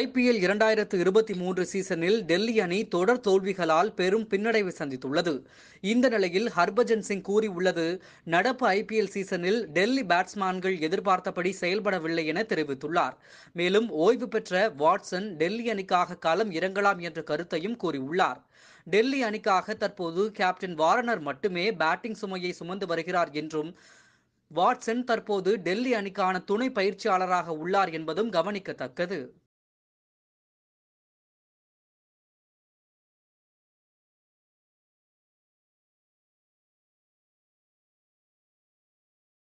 IPL இரண்டாயிரத்து இருபத்தி மூன்று சீசனில் டெல்லி அணி தொடர் தோல்விகளால் பெரும் பின்னடைவு சந்தித்துள்ளது இந்த நிலையில் ஹர்பஜன் சிங் கூறியுள்ளது நடப்பு ஐபிஎல் சீசனில் டெல்லி பேட்ஸ்மேன்கள் எதிர்பார்த்தபடி செயல்படவில்லை என தெரிவித்துள்ளார் மேலும் ஓய்வு பெற்ற வாட்சன் டெல்லி அணிக்காக களம் இறங்கலாம் என்ற கருத்தையும் கூறியுள்ளார் டெல்லி அணிக்காக தற்போது கேப்டன் வாரனர் மட்டுமே பேட்டிங் சுமையை சுமந்து வருகிறார் என்றும் வாட்சன் தற்போது டெல்லி அணிக்கான துணை பயிற்சியாளராக உள்ளார் என்பதும் கவனிக்கத்தக்கது